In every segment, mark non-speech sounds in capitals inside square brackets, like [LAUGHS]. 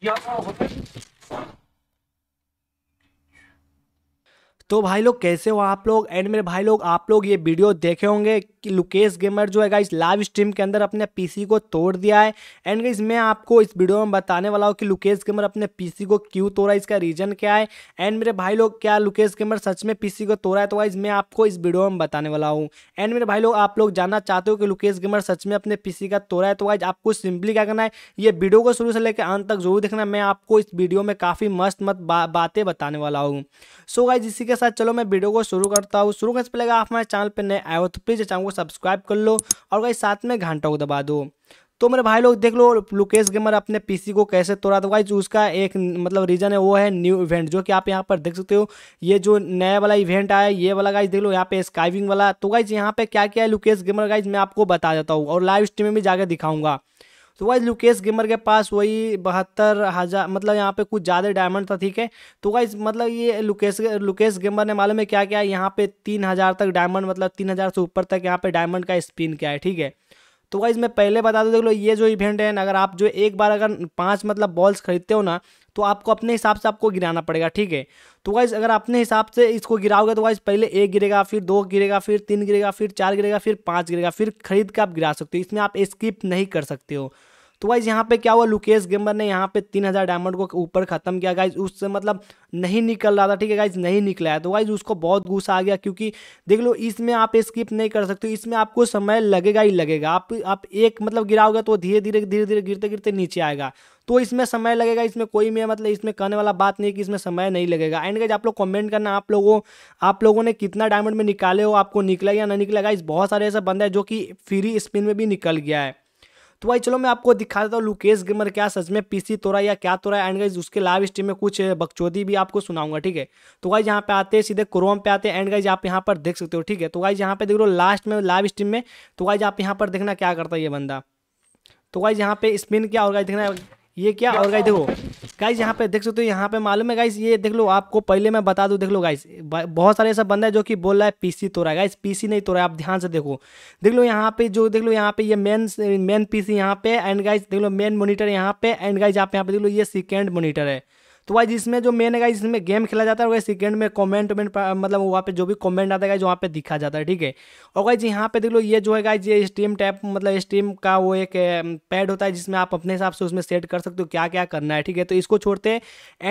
一二五三。तो भाई लोग कैसे हो आप लोग एंड मेरे भाई लोग आप लोग ये वीडियो देखे होंगे कि लुकेश गेमर जो है गाइस लाइव स्ट्रीम के अंदर अपने पीसी को तोड़ दिया है एंड गाइस मैं आपको इस वीडियो में बताने वाला हूँ कि लुकेश गेमर अपने पीसी को क्यों तोड़ा है इसका रीजन क्या है एंड मेरे भाई लोग क्या लुकेश गेमर सच में पी को तोड़ा है तो वाइज मैं आपको इस वीडियो में बताने वाला हूँ एंड मेरे भाई लोग आप लोग जानना चाहते हो कि लुकेश गेमर सच में अपने पी का तोड़ा है तो गाइज आपको सिंपली क्या करना है ये वीडियो को शुरू से लेकर अंत तक जरूर देखना मैं आपको इस वीडियो में काफ़ी मस्त मत बातें बताने वाला हूँ सो गाइज इसी के साथ चलो मैं वीडियो को शुरू करता हूँ शुरू करने से पहले आप हमारे चैनल पर नए आए हो तो प्लीज़ चैनल को सब्सक्राइब कर लो और वही साथ में घंटा को दबा दो तो मेरे भाई लोग देख लो लुकेश गेमर अपने पीसी को कैसे तोड़ा था वाइज उसका एक मतलब रीज़न है वो है न्यू इवेंट जो कि आप यहाँ पर देख सकते हो ये जो नया वाला इवेंट आया ये वाला गाइज देख लो यहाँ पे स्काइविंग वाला तो गाइज यहाँ पे क्या क्या है लुकेश गेमर गाइज मैं आपको बता देता हूँ और लाइव स्ट्रीम में भी जाकर दिखाऊंगा तो वाइज लुकेश गेमर के पास वही बहत्तर हज़ार मतलब यहाँ पे कुछ ज़्यादा डायमंड था ठीक है तो वाइज मतलब ये लुकेश लुकेश गेमर ने मालूम है क्या क्या यहाँ पे तीन हज़ार तक डायमंड मतलब तीन हज़ार से ऊपर तक यहाँ पे डायमंड का स्पिन क्या है ठीक है तो वाइज मैं पहले बता दूँ देख लो ये जो इवेंट है अगर आप जो एक बार अगर पाँच मतलब बॉल्स खरीदते हो ना तो आपको अपने हिसाब से आपको गिराना पड़ेगा ठीक है तो वाइज अगर अपने हिसाब से इसको गिराओगे तो वाइज पहले एक गिरेगा फिर दो गिरेगा फिर तीन गिरेगा फिर चार गिरेगा फिर पाँच गिरेगा फिर खरीद के आप गिरा सकते हो इसमें आप स्किप नहीं कर सकते हो तो वाइज यहाँ पे क्या हुआ लुकेश गेमर ने यहाँ पे तीन हज़ार डायमंड को ऊपर खत्म किया गाइज उससे मतलब नहीं निकल रहा था ठीक है गाइज नहीं निकला है तो वाइज उसको बहुत गुस्सा आ गया क्योंकि देख लो इसमें आप स्किप नहीं कर सकते इसमें आपको समय लगेगा ही लगेगा आप आप एक मतलब गिराओगे तो धीरे धीरे धीरे धीरे गिरते गिरते नीचे आएगा तो इसमें समय लगेगा इसमें कोई मैं मतलब इसमें कहने वाला बात नहीं कि इसमें समय नहीं लगेगा एंड गाइज आप लोग कमेंट करना आप लोगों आप लोगों ने कितना डायमंड में निकाले हो आपको निकला या ना निकला गाइज बहुत सारे ऐसे बंदे हैं जो कि फ्री स्पिन में भी निकल गया है तो भाई चलो मैं आपको दिखा देता हूँ लुकेश गिमर क्या सच में पीसी तोरा या क्या तोरा एंड गाइज उसके लाइव स्ट्रीम में कुछ बकचोदी भी आपको सुनाऊंगा ठीक है तो गाइज यहाँ पे आते हैं सीधे क्रोम पे आते हैं एंड गाइज आप यहाँ पर देख सकते हो ठीक है तो गाइज यहाँ पे देख लो लास्ट में लाइव स्ट्रीम में तो गाइज आप यहाँ पर देखना क्या करता है ये बंदा तो गाइज यहाँ पे स्पिन क्या और गाइज देखना ये क्या और गाइज देखो गाइज यहाँ पे देख सकते हो यहाँ पे मालूम है गाइस ये देख लो आपको पहले मैं बता दूँ देख लो गाइस बहुत सारे ऐसा बंदा है जो कि बोल रहा है पीसी तो रहा है गाइस पीसी नहीं तोड़ा रहा है आप ध्यान से देखो देख लो यहाँ पे जो देख लो यहाँ पे ये मेन मेन पीसी यहाँ पे एंड गाइज देख लो मेन मोनीटर यहाँ पे एंड गाइज आप यहाँ पे देख लो ये सेकेंड मोनीटर है तो वाइज इसमें जो मेन है इसमें गेम खेला जाता है और सेकेंड में कॉमेंट उमेंट मतलब वहाँ पे जो भी कॉमेंट आता है जो वहाँ पे दिखा जाता है ठीक है और वाइज यहाँ पे देख लो ये जो है गाइज ये स्टीम टैप मतलब स्टीम का वो एक पैड um, होता है जिसमें आप अपने हिसाब से उसमें सेट कर सकते हो क्या क्या करना है ठीक है तो इसको छोड़ते हैं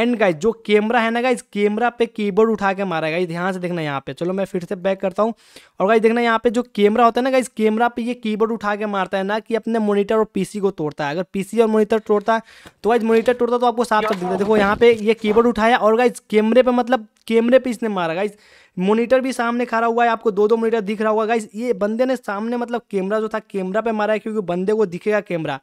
एंड गाइज जो कैमरा है ना गाइज कैमरा पे कीबोर्ड उठा के मारा गाइज ध्यान से देखना यहाँ पे चलो मैं फिर से बैक करता हूँ और गाइज देखना यहाँ पे जो कैमरा होता है ना गाइज कैमरा पे ये कीबोर्ड उठा के मारता है ना कि अपने मोनिटर और पीसी को तोड़ता है अगर पीसी और मोनिटर तोड़ता है तो वाइज मोनिटर तोड़ता तो आपको साफ कर देता है देखो यहाँ पे पे ये कीबोर्ड उठाया और गाइज कैमरे पे मतलब कैमरे पे इसने मारा गाइज मोनिटर भी सामने खड़ा हुआ है आपको दो दो मोनिटर दिख रहा होगा गाइज ये बंदे ने सामने मतलब कैमरा जो था कैमरा पे मारा है क्योंकि बंदे को दिखेगा कैमरा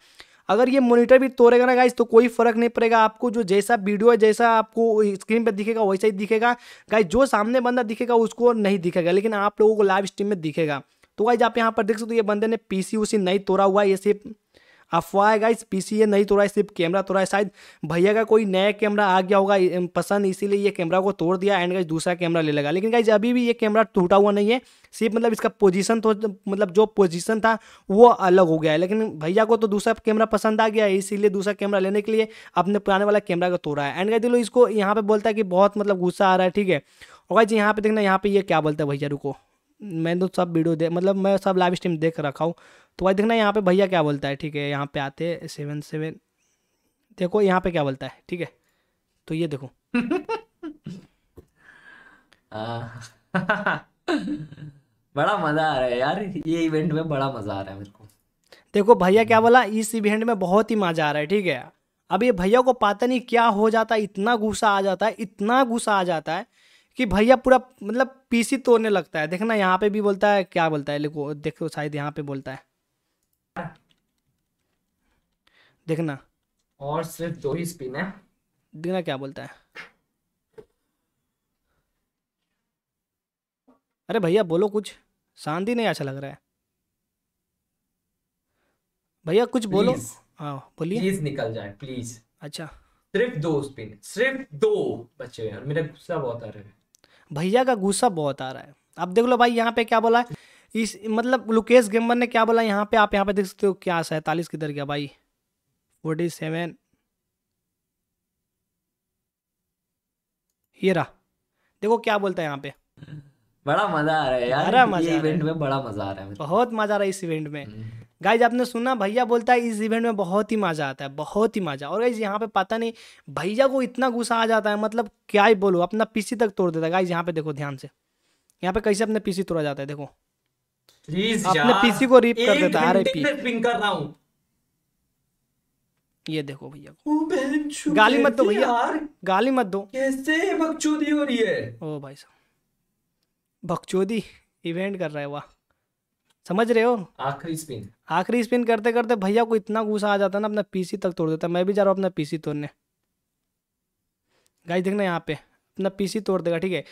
अगर ये मोनिटर भी तोड़ेगा ना गाइज तो कोई फर्क नहीं पड़ेगा आपको जो जैसा वीडियो है जैसा आपको स्क्रीन पे दिखेगा वैसा ही दिखेगा गाइज जो सामने बंदा दिखेगा उसको नहीं दिखेगा लेकिन आप लोगों को लाइव स्ट्रीम में दिखेगा तो गाइज आप यहाँ पर देख सकते हो ये बंदे ने पीसी उसी नहीं तोड़ा हुआ है ये सिर्फ अफवाह है गाइस ये नहीं तोड़ा है सिर्फ कैमरा तोड़ा है शायद भैया का कोई नया कैमरा आ गया होगा पसंद इसीलिए ये कैमरा को तोड़ दिया एंड गाइस दूसरा कैमरा ले लगा लेकिन गाइस अभी भी ये कैमरा टूटा हुआ नहीं है सिर्फ मतलब इसका पोजीशन तो मतलब जो पोजीशन था वो अलग हो गया है लेकिन भैया को तो दूसरा कैमरा पसंद आ गया है इसीलिए दूसरा कैमरा लेने के लिए अपने पुराने वाला कैमरा को तोड़ा है एंड गाइस लोग इसको यहाँ पे बोलता है कि बहुत मतलब गुस्सा आ रहा है ठीक है और गाइज यहाँ पे देखना यहाँ पे ये क्या बोलता है भैया रुको मैं तो सब वीडियो दे मतलब मैं सब लाइव स्ट्रीम देख रखा हूँ तो वही देखना यहाँ पे भैया क्या बोलता है ठीक है यहाँ पे आते सेवन सेवन देखो यहाँ पे क्या बोलता है ठीक है तो ये देखो [LAUGHS] बड़ा मज़ा आ रहा है यार ये इवेंट में बड़ा मज़ा आ रहा है मेरे को देखो भैया क्या बोला इस इवेंट में बहुत ही मज़ा आ रहा है ठीक है अब ये भैया को पता नहीं क्या हो जाता है इतना गुस्सा आ जाता है इतना गुस्सा आ जाता है कि भैया पूरा मतलब पीसी तोड़ने लगता है देखना यहाँ पे भी बोलता है क्या बोलता है लेको देखो शायद यहाँ पे बोलता है देखना और सिर्फ दो ही स्पिन है देखना क्या बोलता है अरे भैया बोलो कुछ शांति नहीं अच्छा लग रहा है भैया कुछ बोलो हाँ बोलिए प्लीज निकल जाए प्लीज अच्छा सिर्फ दो स्पिन सिर्फ दो बच्चे यार मेरा गुस्सा बहुत आ रहा है भैया का गुस्सा बहुत आ रहा है अब देख लो भाई यहाँ पे क्या बोला है इस मतलब लुकेश गेम्बर ने क्या बोला यहाँ पे आप यहाँ पे देख सकते हो क्या सैतालीस किधर गया भाई फोर्टी सेवन ये रहा देखो क्या बोलता है यहाँ पे बड़ा मजा आ रहा है यार इवेंट में बड़ा मजा आ रहा है बहुत मजा आ रहा है इस इवेंट में हम्म। गाइज आपने सुना भैया बोलता है इस इवेंट में बहुत ही मज़ा आता है बहुत ही मज़ा और गाइज यहाँ पे पता नहीं भैया को इतना गुस्सा आ जाता है मतलब क्या ही बोलो अपना पीसी तक तोड़ देता है गाइज यहाँ पे देखो ध्यान से यहाँ पे कैसे अपने पीसी तोड़ा जाता है देखो अपने पीसी को रिप कर देता है ये देखो भैया को गाली मत दो भैया गाली मत दो कैसे बकचोदी हो रही है ओ भाई साहब बकचोदी इवेंट कर रहा है वाह समझ रहे हो आखिरी स्पिन आखिरी स्पिन करते करते भैया को इतना गुस्सा आ जाता है ना अपना पीसी तक तोड़ देता मैं भी जा रहा हूँ अपना पीसी तोड़ने गाइस देखना यहाँ पे अपना पीसी तोड़ देगा ठीक है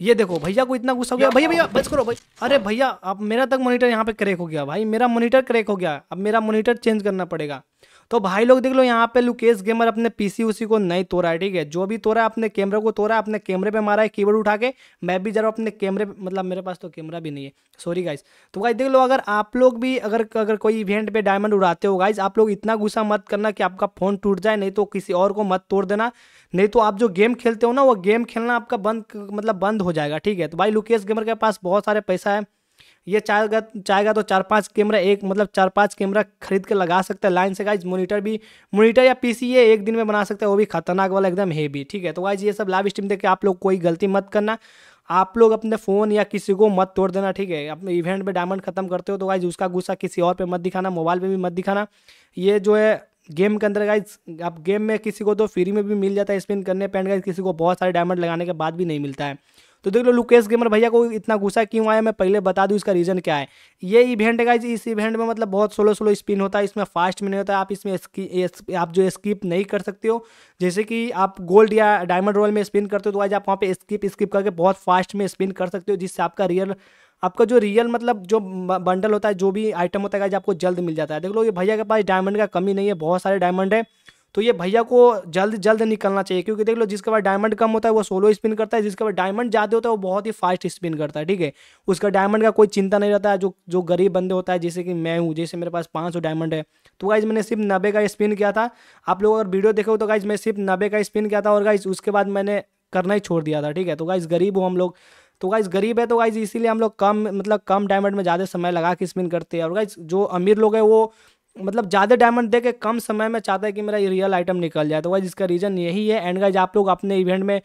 ये देखो भैया को इतना गुस्सा हो गया भैया भैया बस करो भाई अरे भैया अब मेरा तक मोनिटर यहाँ पे क्रेक हो गया भाई मेरा मोनीटर क्रेक हो गया अब मेरा मोनिटर चेंज करना पड़ेगा तो भाई लोग देख लो यहाँ पे लुकेश गेमर अपने पीसी उसी को नहीं तोड़ा है ठीक है जो भी तोड़ा है अपने कैमरे को तोड़ा है अपने कैमरे पे मारा है कीबोर्ड उठा के मैं भी जरा अपने कैमरे मतलब मेरे पास तो कैमरा भी नहीं है सॉरी गाइस तो भाई देख लो अगर आप लोग भी अगर अगर कोई इवेंट पे डायमंड उड़ाते हो गाइज आप लोग इतना गुस्सा मत करना कि आपका फ़ोन टूट जाए नहीं तो किसी और को मत तोड़ देना नहीं तो आप जो गेम खेलते हो ना वो गेम खेलना आपका बंद मतलब बंद हो जाएगा ठीक है तो भाई लुकेश गेमर के पास बहुत सारे पैसा है ये चाहेगा चाहेगा तो चार पांच कैमरा एक मतलब चार पांच कैमरा खरीद के लगा सकता है लाइन से गाइज मोनीटर भी मोनीटर या पी ये एक दिन में बना सकते हैं वो भी खतरनाक वाला एकदम हैवी ठीक है तो गाइज ये सब लाइव स्ट्रीम देख के आप लोग कोई गलती मत करना आप लोग अपने फ़ोन या किसी को मत तोड़ देना ठीक है अपने इवेंट में डायमंड खत्म करते हो तो गाइज उसका गुस्सा किसी और पर मत दिखाना मोबाइल पर भी मत दिखाना ये जो है गेम के अंदर गाइज आप गेम में किसी को तो फ्री में भी मिल जाता है स्पिन करने पेंट गाइज किसी को बहुत सारे डायमंड लगाने के बाद भी नहीं मिलता है तो देख लो लुकेश गेमर भैया को इतना गुस्सा क्यों आया मैं पहले बता दूँ इसका रीज़न क्या है ये इवेंट का इस इवेंट में मतलब बहुत स्लो स्लो स्पिन होता है इसमें फास्ट में नहीं होता आप इसमें आप जो स्किप नहीं कर सकते हो जैसे कि आप गोल्ड या डायमंड रोल में स्पिन करते हो तो आज आप वहाँ पर स्किप स्किप करके बहुत फास्ट में स्पिन कर सकते हो जिससे आपका रियल आपका जो रियल मतलब जो बंडल होता है जो भी आइटम होता है आपको जल्द मिल जाता है देख लो ये भैया के पास डायमंड का कमी नहीं है बहुत सारे डायमंड है तो ये भैया को जल्द जल्द निकलना चाहिए क्योंकि देख लो जिसके पास डायमंड कम होता है वो सोलो स्पिन करता है जिसके पास डायमंड ज़्यादा होता है वो बहुत ही फास्ट स्पिन करता है ठीक है उसका डायमंड का कोई चिंता नहीं रहता है जो जो गरीब बंदे होता है जैसे कि मैं हूँ जैसे मेरे पास पाँच डायमंड है तो गाइज मैंने सिर्फ नब्बे का स्पिन किया था आप लोग अगर वीडियो देखो तो गाइज मैं सिर्फ नब्बे का स्पिन किया था और गाइज उसके बाद मैंने करना ही छोड़ दिया था ठीक है तो गाइज गरीब हो हम लोग तो गाइज गरीब है तो गाइज इसीलिए हम लोग कम मतलब कम डायमंड में ज़्यादा समय लगा के स्पिन करते हैं और गाइज जो अमीर लोग हैं वो मतलब ज़्यादा डायमंड दे के कम समय में चाहता है कि मेरा ये रियल आइटम निकल जाए तो वाइज इसका रीज़न यही है एंड गाइज आप लोग अपने इवेंट में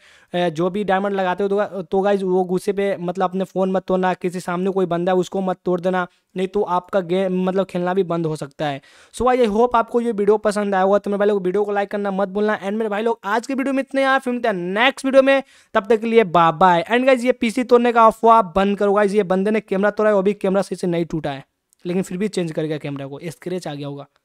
जो भी डायमंड लगाते हो तो गाइज तो वो गुस्से पे मतलब अपने फ़ोन मत तोड़ना किसी सामने कोई बंदा है उसको मत तोड़ देना नहीं तो आपका गेम मतलब खेलना भी बंद हो सकता है सो आई आई होप आपको ये वीडियो पसंद आया होगा तो मेरे भाई लोग वीडियो को लाइक करना मत भूलना एंड मेरे भाई लोग आज के वीडियो में इतने आप फिल्म नेक्स्ट वीडियो में तब तक के लिए बाय बाय एंड गाइज ये पीसी तोड़ने का अफवाह बंद करो गाइज ये बंदे ने कैमरा तोड़ा है वो भी कैमरा से नहीं टूटा है लेकिन फिर भी चेंज कर गया कैमरा को स्क्रेच आ गया होगा